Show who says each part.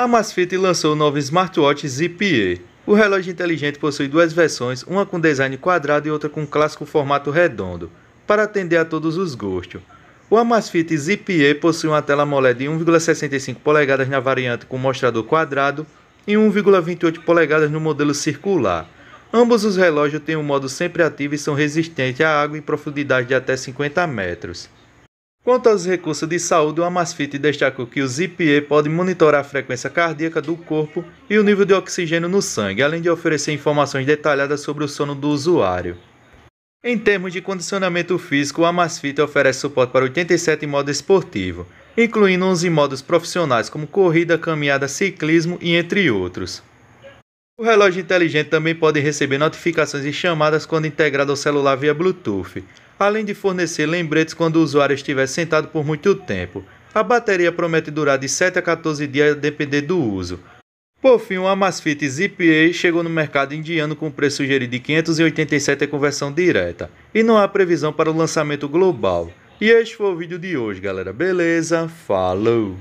Speaker 1: A Masfit lançou o novo smartwatch ZPE. O relógio inteligente possui duas versões, uma com design quadrado e outra com clássico formato redondo, para atender a todos os gostos. O Amazfit ZPE possui uma tela AMOLED de 1,65 polegadas na variante com mostrador quadrado e 1,28 polegadas no modelo circular. Ambos os relógios têm um modo sempre ativo e são resistentes à água em profundidade de até 50 metros. Quanto aos recursos de saúde, o Amasfit destacou que o ZPE pode monitorar a frequência cardíaca do corpo e o nível de oxigênio no sangue, além de oferecer informações detalhadas sobre o sono do usuário. Em termos de condicionamento físico, o Amasfit oferece suporte para 87 modos esportivos, incluindo 11 modos profissionais como corrida, caminhada, ciclismo e entre outros. O relógio inteligente também pode receber notificações e chamadas quando integrado ao celular via Bluetooth, além de fornecer lembretes quando o usuário estiver sentado por muito tempo. A bateria promete durar de 7 a 14 dias a depender do uso. Por fim, o Amazfit ZPA chegou no mercado indiano com preço sugerido de 587 a é conversão direta, e não há previsão para o lançamento global. E este foi o vídeo de hoje, galera. Beleza? Falou!